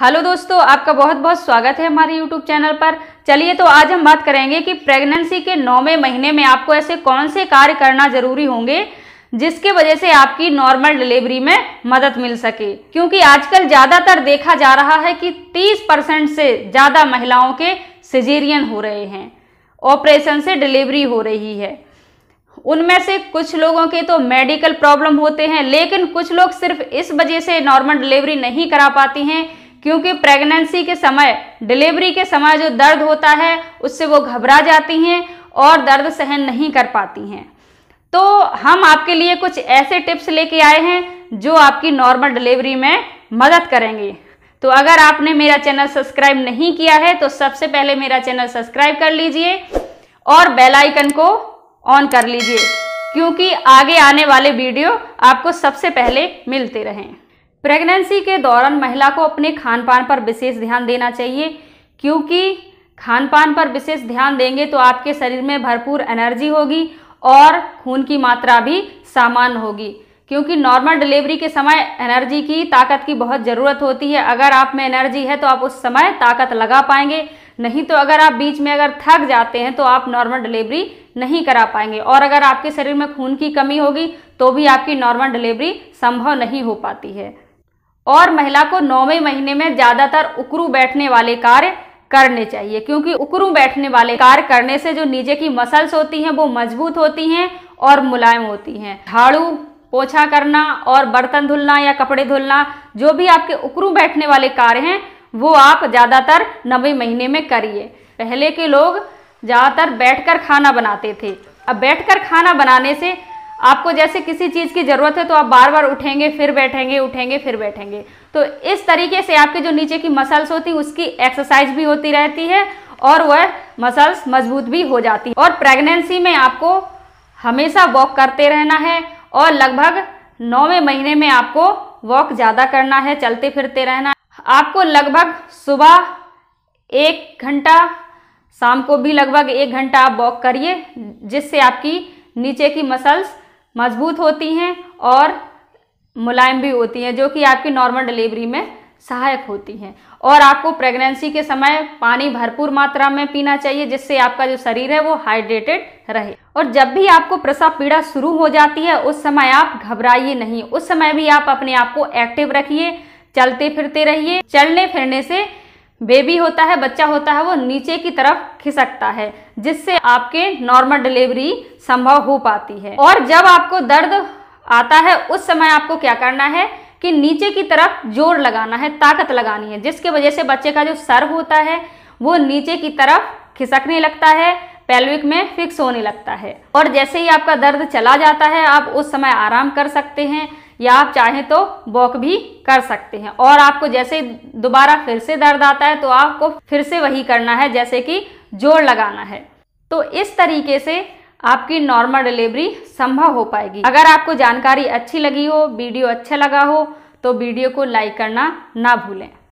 hello दोस्तों आपका बहुत बहुत स्वागत है हमारे यूट्यूब चैनल पर चलिए तो आज हम बात करेंगे कि प्रेगनेंसी के नौवें महीने में आपको ऐसे कौन से कार्य करना जरूरी होंगे जिसके वजह से आपकी नॉर्मल डिलीवरी में मदद मिल सके क्योंकि आजकल ज़्यादातर देखा जा रहा है कि 30 परसेंट से ज़्यादा महिलाओं के सिजेरियन हो रहे हैं ऑपरेशन से डिलीवरी हो रही है उनमें से कुछ लोगों के तो मेडिकल प्रॉब्लम होते हैं लेकिन कुछ लोग सिर्फ इस वजह से नॉर्मल डिलीवरी नहीं करा पाती हैं क्योंकि प्रेगनेंसी के समय डिलीवरी के समय जो दर्द होता है उससे वो घबरा जाती हैं और दर्द सहन नहीं कर पाती हैं तो हम आपके लिए कुछ ऐसे टिप्स लेके आए हैं जो आपकी नॉर्मल डिलीवरी में मदद करेंगे तो अगर आपने मेरा चैनल सब्सक्राइब नहीं किया है तो सबसे पहले मेरा चैनल सब्सक्राइब कर लीजिए और बेल आइकन को ऑन कर लीजिए क्योंकि आगे आने वाले वीडियो आपको सबसे पहले मिलते रहें प्रेगनेंसी के दौरान महिला को अपने खान पान पर विशेष ध्यान देना चाहिए क्योंकि खान पान पर विशेष ध्यान देंगे तो आपके शरीर में भरपूर एनर्जी होगी और खून की मात्रा भी सामान्य होगी क्योंकि नॉर्मल डिलीवरी के समय एनर्जी की ताकत की बहुत ज़रूरत होती है अगर आप में एनर्जी है तो आप उस समय ताकत लगा पाएंगे नहीं तो अगर आप बीच में अगर थक जाते हैं तो आप नॉर्मल डिलीवरी नहीं करा पाएंगे और अगर आपके शरीर में खून की कमी होगी तो भी आपकी नॉर्मल डिलीवरी संभव नहीं हो पाती है और महिला को नौवें महीने में ज्यादातर उकरू बैठने वाले कार्य करने चाहिए क्योंकि उकरू बैठने वाले कार्य करने से जो नीचे की मसल्स होती हैं वो मजबूत होती हैं और मुलायम होती हैं झाड़ू पोछा करना और बर्तन धुलना या कपड़े धुलना जो भी आपके उकरू बैठने वाले कार्य हैं वो आप ज़्यादातर नवे महीने में करिए पहले के लोग ज़्यादातर बैठकर खाना बनाते थे अब बैठकर खाना बनाने से आपको जैसे किसी चीज़ की ज़रूरत है तो आप बार बार उठेंगे फिर बैठेंगे उठेंगे फिर बैठेंगे तो इस तरीके से आपके जो नीचे की मसल्स होती है उसकी एक्सरसाइज भी होती रहती है और वह मसल्स मजबूत भी हो जाती है और प्रेगनेंसी में आपको हमेशा वॉक करते रहना है और लगभग नौवें महीने में आपको वॉक ज़्यादा करना है चलते फिरते रहना आपको लगभग सुबह एक घंटा शाम को भी लगभग एक घंटा आप वॉक करिए जिससे आपकी नीचे की मसल्स मजबूत होती हैं और मुलायम भी होती हैं जो कि आपकी नॉर्मल डिलीवरी में सहायक होती हैं और आपको प्रेगनेंसी के समय पानी भरपूर मात्रा में पीना चाहिए जिससे आपका जो शरीर है वो हाइड्रेटेड रहे और जब भी आपको प्रसव पीड़ा शुरू हो जाती है उस समय आप घबराइए नहीं उस समय भी आप अपने आप को एक्टिव रखिए चलते फिरते रहिए चलने फिरने से बेबी होता है बच्चा होता है वो नीचे की तरफ खिसकता है जिससे आपके नॉर्मल डिलीवरी संभव हो पाती है और जब आपको दर्द आता है उस समय आपको क्या करना है कि नीचे की तरफ जोर लगाना है ताकत लगानी है जिसके वजह से बच्चे का जो सर होता है वो नीचे की तरफ खिसकने लगता है पेल्विक में फिक्स होने लगता है और जैसे ही आपका दर्द चला जाता है आप उस समय आराम कर सकते हैं या आप चाहें तो वॉक भी कर सकते हैं और आपको जैसे दोबारा फिर से दर्द आता है तो आपको फिर से वही करना है जैसे कि जोर लगाना है तो इस तरीके से आपकी नॉर्मल डिलीवरी संभव हो पाएगी अगर आपको जानकारी अच्छी लगी हो वीडियो अच्छा लगा हो तो वीडियो को लाइक करना ना भूलें